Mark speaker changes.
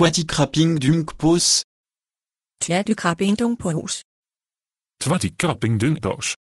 Speaker 1: Twatikrapping dunkpos.
Speaker 2: Twatikrapping dunkpos.
Speaker 1: Twatikrapping dunkpos.